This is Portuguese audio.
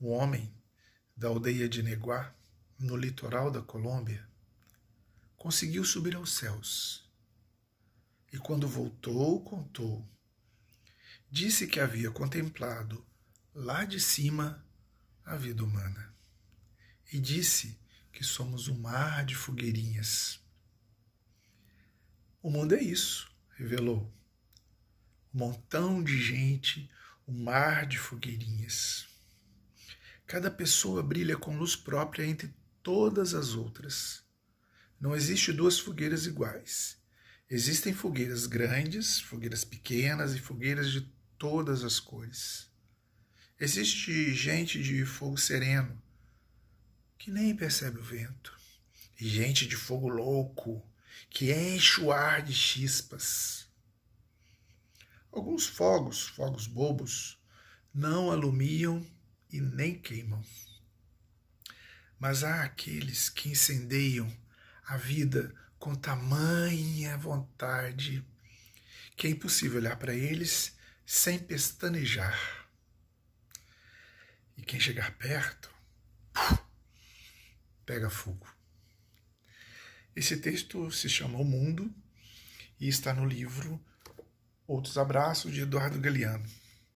um homem da aldeia de Neguá, no litoral da Colômbia, conseguiu subir aos céus. E quando voltou, contou. Disse que havia contemplado lá de cima a vida humana. E disse que somos um mar de fogueirinhas. O mundo é isso, revelou. Um montão de gente, um mar de fogueirinhas. Cada pessoa brilha com luz própria entre todas as outras. Não existe duas fogueiras iguais. Existem fogueiras grandes, fogueiras pequenas e fogueiras de todas as cores. Existe gente de fogo sereno, que nem percebe o vento, e gente de fogo louco, que enche o ar de chispas. Alguns fogos, fogos bobos, não alumiam e nem queimam. Mas há aqueles que incendeiam a vida com tamanha vontade que é impossível olhar para eles sem pestanejar. E quem chegar perto, pega fogo. Esse texto se chama O Mundo e está no livro Outros Abraços de Eduardo Galeano.